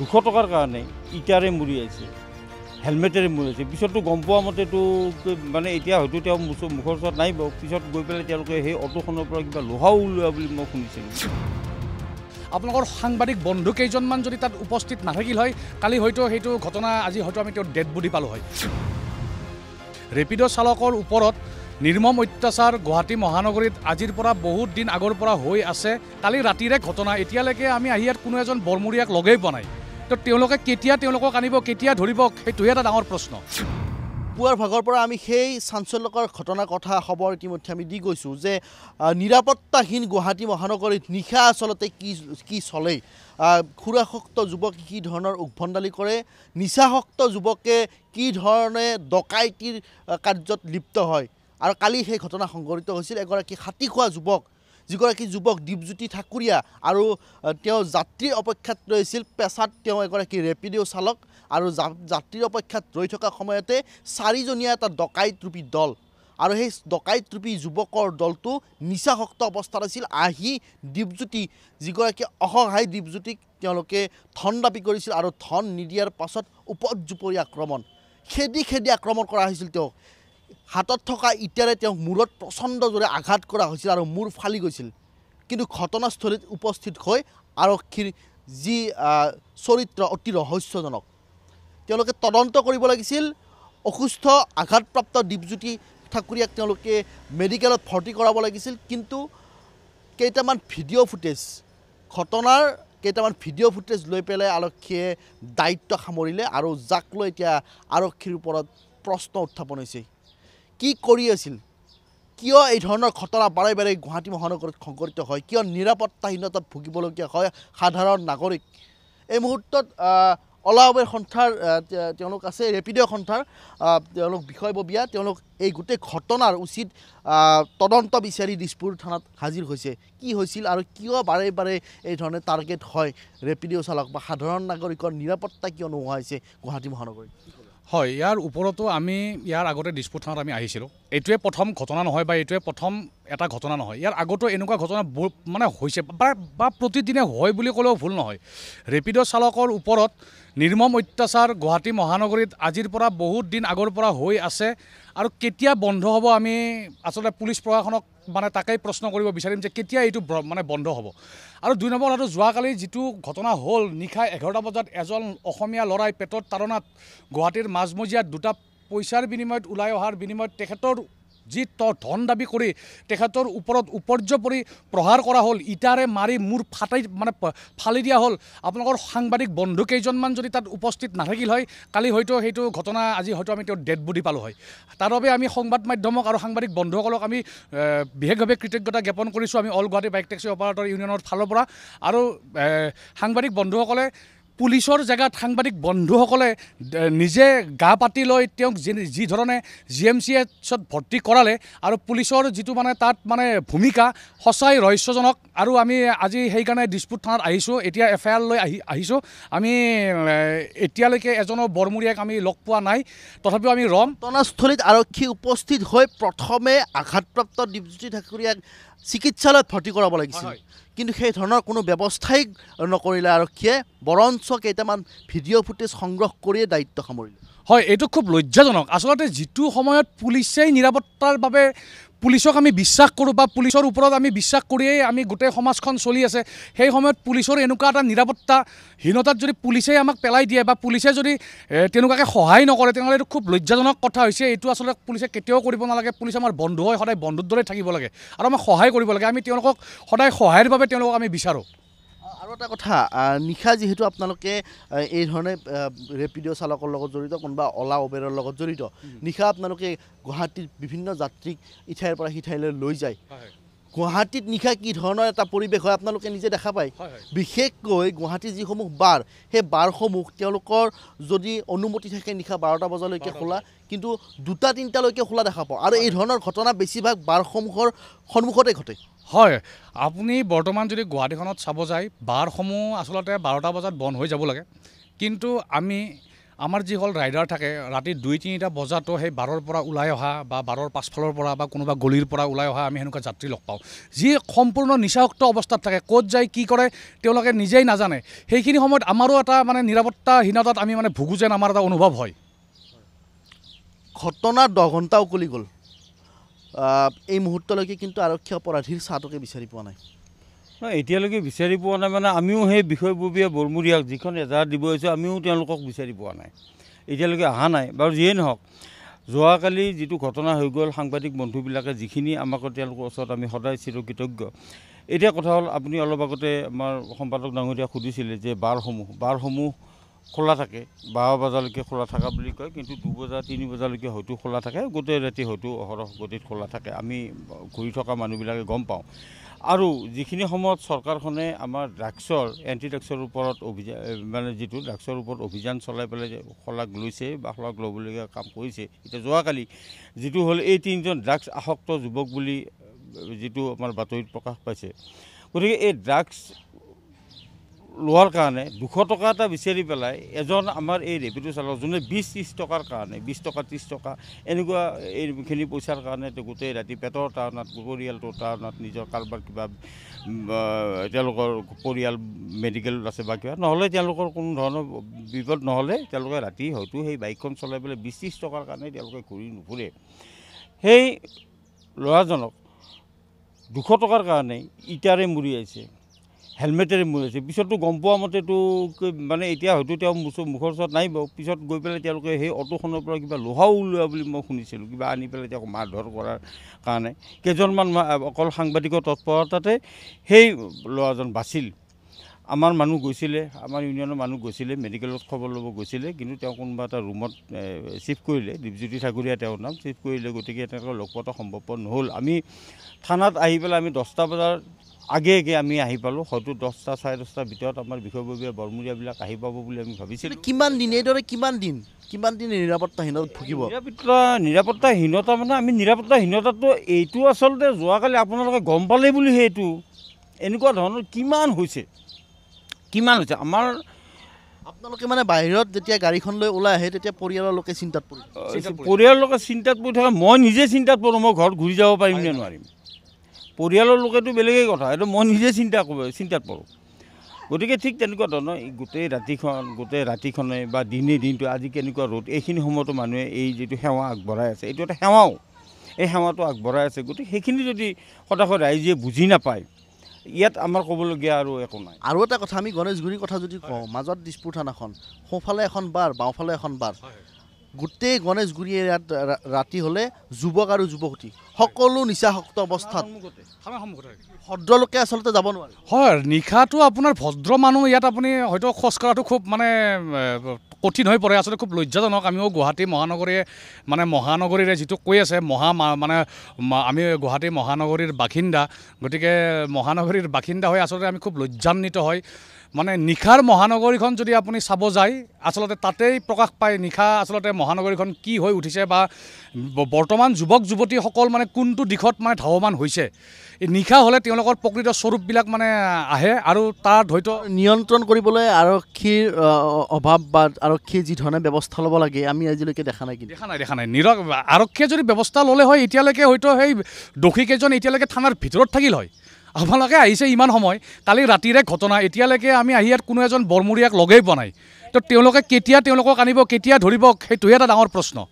দুশ টকাৰ কাৰণে ইটাৰে মৰি আছে হেলমেটেৰে মৰি আছে পিছততো গম পোৱা মতেতো মানে এতিয়া হয়তো তেওঁ মুখৰ ওচৰত নাই বাৰু পিছত গৈ পেলাই তেওঁলোকে সেই অটোখনৰ পৰা কিবা লোহাও উলিওৱা বুলি মই শুনিছিলোঁ আপোনালোকৰ সাংবাদিক বন্ধু কেইজনমান যদি তাত উপস্থিত নাথাকিল হয় কালি হয়তো সেইটো ঘটনা আজি হয়তো আমি তেওঁ ডেড বডি পালোঁ হয় ৰেপিড' চালকৰ ওপৰত নিৰ্মম অত্যাচাৰ গুৱাহাটী মহানগৰীত আজিৰ পৰা বহুত দিন আগৰ পৰা হৈ আছে কালি ৰাতিৰে ঘটনা এতিয়ালৈকে আমি আহি ইয়াত কোনো এজন বৰমূৰীয়াক লগেই পোৱা নাই তো তেওঁলোকে কেতিয়া তেওঁলোকক আনিব কেতিয়া ধৰিব সেইটোহে এটা ডাঙৰ প্ৰশ্ন পুৱাৰ ভাগৰ পৰা আমি সেই চাঞ্চল্যকৰ ঘটনা কথা খবৰ ইতিমধ্যে আমি দি গৈছোঁ যে নিৰাপত্তাহীন গুৱাহাটী মহানগৰীত নিশা আচলতে কি কি চলে খুৰাসক্ত যুৱক কি ধৰণৰ উগভণ্ডালি কৰে নিচাসক্ত যুৱকে কি ধৰণে ডকাইতিৰ কাৰ্যত লিপ্ত হয় আৰু কালি সেই ঘটনা সংঘটিত হৈছিল এগৰাকী হাতী খোৱা যুৱক যিগৰাকী যুৱক দীপজ্যোতি ঠাকুৰীয়া আৰু তেওঁ যাত্ৰীৰ অপেক্ষাত ৰৈছিল পেছাত তেওঁ এগৰাকী ৰেপিডিঅ' চালক আৰু যাত্ৰীৰ অপেক্ষাত ৰৈ থকা সময়তে চাৰিজনীয়া এটা ডকাইতৰূপী দল আৰু সেই ডকাইতৰূপী যুৱকৰ দলটো নিচাসক্ত অৱস্থাত আছিল আহি দ্বীপজ্যোতি যিগৰাকী অসহায় দ্বীপজ্যোতিক তেওঁলোকে ধন দাবী কৰিছিল আৰু ধন নিদিয়াৰ পাছত উপজুপৰি আক্ৰমণ খেদি খেদি আক্ৰমণ কৰা হৈছিল তেওঁক হাতত থকা ইটাৰে তেওঁক মূৰত প্ৰচণ্ড জোৰে আঘাত কৰা হৈছিল আৰু মূৰ ফালি গৈছিল কিন্তু ঘটনাস্থলীত উপস্থিত হৈ আৰক্ষীৰ যি চৰিত্ৰ অতি ৰহস্যজনক তেওঁলোকে তদন্ত কৰিব লাগিছিল অসুস্থ আঘাতপ্ৰাপ্ত দীপজ্যোতি ঠাকুৰীয়াক তেওঁলোকে মেডিকেলত ভৰ্তি কৰাব লাগিছিল কিন্তু কেইটামান ভিডিঅ' ফুটেজ ঘটনাৰ কেইটামান ভিডিঅ' ফুটেজ লৈ পেলাই আৰক্ষীয়ে দায়িত্ব সামৰিলে আৰু যাক লৈ এতিয়া আৰক্ষীৰ ওপৰত প্ৰশ্ন উত্থাপন হৈছে কি কৰি আছিল কিয় এই ধৰণৰ ঘটনা বাৰে বাৰে গুৱাহাটী মহানগৰত সংঘটিত হয় কিয় নিৰাপত্তাহীনতাত ভুগিবলগীয়া হয় সাধাৰণ নাগৰিক এই মুহূৰ্তত অলা উবেৰ সন্থাৰ তেওঁলোক আছে ৰেপিডিঅ' সন্থাৰ তেওঁলোক বিষয়ববীয়া তেওঁলোক এই গোটেই ঘটনাৰ উচিত তদন্ত বিচাৰি দিছপুৰ থানাত হাজিৰ হৈছে কি হৈছিল আৰু কিয় বাৰে বাৰে এই ধৰণে টাৰ্গেট হয় ৰেপিডিঅ' চালক বা সাধাৰণ নাগৰিকৰ নিৰাপত্তা কিয় নোহোৱা হৈছে গুৱাহাটী মহানগৰীত হয় ইয়াৰ ওপৰতো আমি ইয়াৰ আগতে দিছপুৰ থানাত আমি আহিছিলোঁ এইটোৱে প্ৰথম ঘটনা নহয় বা এইটোৱে প্ৰথম এটা ঘটনা নহয় ইয়াৰ আগতেও এনেকুৱা ঘটনা মানে হৈছে বা প্ৰতিদিনে হয় বুলি ক'লেও ভুল নহয় ৰেপিড' চালকৰ ওপৰত নিৰ্মম অত্যাচাৰ গুৱাহাটী মহানগৰীত আজিৰ পৰা বহুত দিন আগৰ পৰা হৈ আছে আৰু কেতিয়া বন্ধ হ'ব আমি আচলতে পুলিচ প্ৰশাসনক মানে তাকেই প্ৰশ্ন কৰিব বিচাৰিম যে কেতিয়া এইটো মানে বন্ধ হ'ব আৰু দুই নম্বৰ কথাটো যোৱাকালি যিটো ঘটনা হ'ল নিশা এঘাৰটা বজাত এজন অসমীয়া ল'ৰাই পেটৰ তাৰণাত গুৱাহাটীৰ মাজমজিয়াত দুটা পইচাৰ বিনিময়ত ওলাই অহাৰ বিনিময়ত তেখেতৰ যি ধন দাবী কৰি তেখেতৰ ওপৰত উপৰ্য পৰি প্ৰহাৰ কৰা হ'ল ইটাৰে মাৰি মূৰ ফাটাই মানে ফালি দিয়া হ'ল আপোনালোকৰ সাংবাদিক বন্ধু কেইজনমান যদি তাত উপস্থিত নাথাকিল হয় কালি হয়তো সেইটো ঘটনা আজি হয়তো আমি তেওঁ ডেড বডি পালোঁ হয় তাৰ বাবে আমি সংবাদ মাধ্যমক আৰু সাংবাদিক বন্ধুসকলক আমি বিশেষভাৱে কৃতজ্ঞতা জ্ঞাপন কৰিছোঁ আমি all Guwahati bike taxi operator ইউনিয়নৰ ফালৰ পৰা আৰু সাংবাদিক বন্ধুসকলে পুলিচৰ জেগাত সাংবাদিক বন্ধুসকলে নিজে গা পাতি লৈ তেওঁক যি যিধৰণে জি এম চি এছত ভৰ্তি কৰালে আৰু পুলিচৰ যিটো মানে তাত মানে ভূমিকা সঁচাই ৰহস্যজনক আৰু আমি আজি সেইকাৰণে দিছপুৰ থানাত আহিছোঁ এতিয়া এফ আই আৰ লৈ আহি আহিছোঁ আমি এতিয়ালৈকে এজনো বৰমূৰীয়াক আমি লগ পোৱা নাই তথাপিও আমি ৰম ঘটনাস্থলীত আৰক্ষী উপস্থিত হৈ প্ৰথমে আঘাতপ্ৰাপ্ত দীপজ্যোতি ঠাকুৰীয়াক চিকিৎসালয়ত ভৰ্তি কৰাব লাগিছিল কিন্তু সেই ধৰণৰ কোনো ব্যৱস্থাই নকৰিলে আৰক্ষীয়ে বৰঞ্চ কেইটামান ভিডিঅ' ফুটেজ সংগ্ৰহ কৰিয়ে দায়িত্ব সামৰিলে হয় এইটো খুব লজ্জাজনক আচলতে যিটো সময়ত পুলিচেই নিৰাপত্তাৰ বাবে পুলিচক আমি বিশ্বাস কৰোঁ বা পুলিচৰ ওপৰত আমি বিশ্বাস কৰিয়েই আমি গোটেই সমাজখন চলি আছে সেই সময়ত পুলিচৰ এনেকুৱা এটা নিৰাপত্তাহীনতাত যদি পুলিচেই আমাক পেলাই দিয়ে বা পুলিচে যদি তেনেকুৱাকৈ সহায় নকৰে তেনেহ'লে এইটো খুব লজ্জাজনক কথা হৈছে এইটো আচলতে পুলিচে কেতিয়াও কৰিব নালাগে পুলিচ আমাৰ বন্ধু হয় সদায় বন্ধুৰ দৰে থাকিব লাগে আৰু আমাক সহায় কৰিব লাগে আমি তেওঁলোকক সদায় সহায়ৰ বাবে তেওঁলোকক আমি বিচাৰোঁ আৰু এটা কথা নিশা যিহেতু আপোনালোকে এই ধৰণে ৰেপিড' চালকৰ লগত জড়িত কোনোবা অ'লা উবেৰৰ লগত জড়িত নিশা আপোনালোকে গুৱাহাটীৰ বিভিন্ন যাত্ৰীক ইঠাইৰ পৰা সিঠাইলৈ লৈ যায় গুৱাহাটীত নিশা কি ধৰণৰ এটা পৰিৱেশ হয় আপোনালোকে নিজে দেখা পায় বিশেষকৈ গুৱাহাটীৰ যিসমূহ বাৰ সেই বাৰসমূহ তেওঁলোকৰ যদি অনুমতি থাকে নিশা বাৰটা বজালৈকে খোলা কিন্তু দুটা তিনিটালৈকে খোলা দেখা পাওঁ আৰু এই ধৰণৰ ঘটনা বেছিভাগ বাৰসমূহৰ সন্মুখতে ঘটে হয় আপুনি বৰ্তমান যদি গুৱাহাটীখনত চাব যায় বাৰসমূহ আচলতে বাৰটা বজাত বন্ধ হৈ যাব লাগে কিন্তু আমি আমাৰ যিসকল ৰাইডাৰ থাকে ৰাতি দুই তিনিটা বজাতো সেই বাৰৰ পৰা ওলাই অহা বা বাৰৰ পাছফালৰ পৰা বা কোনোবা গলিৰ পৰা ওলাই অহা আমি সেনেকুৱা যাত্ৰী লগ পাওঁ যি সম্পূৰ্ণ নিচাসক্ত অৱস্থাত থাকে ক'ত যায় কি কৰে তেওঁলোকে নিজেই নাজানে সেইখিনি সময়ত আমাৰো এটা মানে নিৰাপত্তাহীনতাত আমি মানে ভুগো যেন আমাৰ এটা অনুভৱ হয় ঘটনা দহ ঘণ্টা উকলি গ'ল এই মুহূৰ্তলৈকে কিন্তু আৰক্ষী অপৰাধীৰ চাহটোকে বিচাৰি পোৱা নাই এতিয়ালৈকে বিচাৰি পোৱা নাই মানে আমিও সেই বিষয়ববীয়া বৰমূৰীয়াক যিখন এজাহাৰ দিব আহিছোঁ আমিও তেওঁলোকক বিচাৰি পোৱা নাই এতিয়ালৈকে অহা নাই বাৰু যিয়েই নহওক যোৱাকালি যিটো ঘটনা হৈ গ'ল সাংবাদিক বন্ধুবিলাকে যিখিনি আমাক তেওঁলোকৰ ওচৰত আমি সদায় চিৰকৃতজ্ঞ এতিয়া কথা হ'ল আপুনি অলপ আগতে আমাৰ সম্পাদক ডাঙৰীয়া সুধিছিলে যে বাৰসমূহ বাৰসমূহ খোলা থাকে বাৰ বজালৈকে খোলা থকা বুলি কয় কিন্তু দুবজাৰ তিনি বজালৈকে হয়তো খোলা থাকে গোটেই ৰাতি হয়তো অহৰহ গতিত খোলা থাকে আমি ঘূৰি থকা মানুহবিলাকে গম পাওঁ আৰু যিখিনি সময়ত চৰকাৰখনে আমাৰ ড্ৰাগছৰ এণ্টি ড্ৰাগছৰ ওপৰত অভিযান মানে যিটো ড্ৰাগছৰ ওপৰত অভিযান চলাই পেলাই শলাগ লৈছে বা শলাগ ল'বলগীয়া কাম কৰিছে এতিয়া যোৱাকালি যিটো হ'ল এই তিনিজন ড্ৰাগছ আসক্ত যুৱক বুলি যিটো আমাৰ বাতৰিত প্ৰকাশ পাইছে গতিকে এই ড্ৰাগছ লোৱাৰ কাৰণে দুশ টকা এটা বিচাৰি পেলাই এজন আমাৰ এই ৰেপিড' চালক যোনে বিছ ত্ৰিছ টকাৰ কাৰণে বিছ টকা ত্ৰিছ টকা এনেকুৱা এইখিনি পইচাৰ কাৰণে গোটেই ৰাতি পেটৰ টাউনত পৰিয়ালটোৰ টাউনত নিজৰ কাৰোবাৰ কিবা তেওঁলোকৰ পৰিয়াল মেডিকেলত আছে বা কিবা নহ'লে তেওঁলোকৰ কোনো ধৰণৰ বিপদ নহ'লে তেওঁলোকে ৰাতি হয়তো সেই বাইকখন চলাই পেলাই বিছ ত্ৰিছ টকাৰ কাৰণে তেওঁলোকে ঘূৰি নুফুৰে সেই ল'ৰাজনক দুশ টকাৰ কাৰণে ইটাৰে মৰি আছে হেলমেটেৰে মৰিছে পিছততো গম পোৱা মতেতো মানে এতিয়া হয়তো তেওঁ মুখৰ ওচৰত নাই বাৰু পিছত গৈ পেলাই তেওঁলোকে সেই অটোখনৰ পৰা কিবা লোহাও ওলোৱা বুলি মই শুনিছিলোঁ কিবা আনি পেলাই তেওঁক মাৰ ধৰ কৰাৰ কাৰণে কেইজনমান অকল সাংবাদিকৰ তৎপৰতাতে সেই ল'ৰাজন বাছিল আমাৰ মানুহ গৈছিলে আমাৰ ইউনিয়নৰ মানুহ গৈছিলে মেডিকেলত খবৰ ল'ব গৈছিলে কিন্তু তেওঁ কোনোবা এটা ৰুমত চিফ্ট কৰিলে দীপজ্যোতি ঠাকুৰীয়া তেওঁৰ নাম চিফ্ট কৰিলে গতিকে তেওঁলোকে লগ পোৱাটো সম্ভৱপৰ নহ'ল আমি থানাত আহি পেলাই আমি দহটা বজাত আগে আগে আমি আহি পালোঁ হয়তো দহটা চাৰে দহটাৰ ভিতৰত আমাৰ বিষয়ববীয়া বৰমূৰীয়াবিলাক আহি পাব বুলি আমি ভাবিছিলোঁ কিমান দিন এইদৰে কিমান দিন কিমান দিন নিৰাপত্তাহীনতা ভুগিব নিৰাপত্তাহীনতা মানে আমি নিৰাপত্তাহীনতাটো এইটো আচলতে যোৱাকালি আপোনালোকে গম পালেই বুলি সেইটো এনেকুৱা ধৰণৰ কিমান হৈছে কিমান হৈছে আমাৰ আপোনালোকে মানে বাহিৰত যেতিয়া গাড়ীখন লৈ ওলাই আহে তেতিয়া পৰিয়ালৰ লোকে চিন্তাত পৰিব পৰিয়ালৰ লোকে চিন্তাত পৰি থাকে মই নিজে চিন্তাত পৰোঁ মই ঘৰত ঘূৰি যাব পাৰিম নে নোৱাৰিম পৰিয়ালৰ লোকেতো বেলেগেই কথা এইটো মই নিজে চিন্তা কৰোঁ চিন্তাত পৰোঁ গতিকে ঠিক তেনেকুৱা ধৰণৰ গোটেই ৰাতিখন গোটেই ৰাতিখনে বা দিনে দিনটো আজি কেনেকুৱা ৰ'দ এইখিনি সময়তো মানুহে এই যিটো সেৱা আগবঢ়াই আছে এইটো এটা সেৱাও এই সেৱাটো আগবঢ়াই আছে গতিকে সেইখিনি যদি সদায় ৰাইজে বুজি নাপায় ইয়াত আমাৰ ক'বলগীয়া আৰু একো নাই আৰু এটা কথা আমি গণেশগুৰিৰ কথা যদি কওঁ মাজত ডিছপুট থানাখন সোঁফালে এখন বাৰ বাওঁফালে এখন বাৰ গোটেই গণেশগুৰিয়ে ইয়াত ৰাতি হ'লে যুৱক আৰু যুৱতী সকলো নিচাসক্ত অৱস্থাত ভদ্ৰলোকে আচলতে যাব নোৱাৰে হয় নিশাটো আপোনাৰ ভদ্ৰ মানুহ ইয়াত আপুনি হয়তো খোজ খোজকঢ়াটো খুব মানে কঠিন হৈ পৰে আচলতে খুব লজ্জাজনক আমিও গুৱাহাটী মহানগৰীয়ে মানে মহানগৰীৰে যিটো কৈ আছে মহা মানে আমি গুৱাহাটী মহানগৰীৰ বাসিন্দা গতিকে মহানগৰীৰ বাসিন্দা হৈ আচলতে আমি খুব লজ্জান্বিত হয় মানে নিশাৰ মহানগৰীখন যদি আপুনি চাব যায় আচলতে তাতেই প্ৰকাশ পায় নিশা আচলতে মহানগৰীখন কি হৈ উঠিছে বা বৰ্তমান যুৱক যুৱতীসকল মানে কোনটো দিশত মানে ধাৱমান হৈছে নিশা হ'লে তেওঁলোকৰ প্ৰকৃত স্বৰূপবিলাক মানে আহে আৰু তাৰ ধৈত্য নিয়ন্ত্ৰণ কৰিবলৈ আৰক্ষীৰ অভাৱ বা আৰক্ষীয়ে যিধৰণে ব্যৱস্থা ল'ব লাগে আমি আজিলৈকে দেখা নাই দেখা নাই দেখা নাই নিৰ আৰক্ষীয়ে যদি ব্যৱস্থা ল'লে হয় এতিয়ালৈকে হয়তো সেই দোষীকেইজন এতিয়ালৈকে থানাৰ ভিতৰত থাকিল হয় আপোনালোকে আহিছে ইমান সময় কালি ৰাতিৰে ঘটনা এতিয়ালৈকে আমি আহি ইয়াত কোনো এজন বৰমূৰীয়াক লগেই পোৱা নাই তো তেওঁলোকে কেতিয়া তেওঁলোকক আনিব কেতিয়া ধৰিব সেইটোহে এটা ডাঙৰ প্ৰশ্ন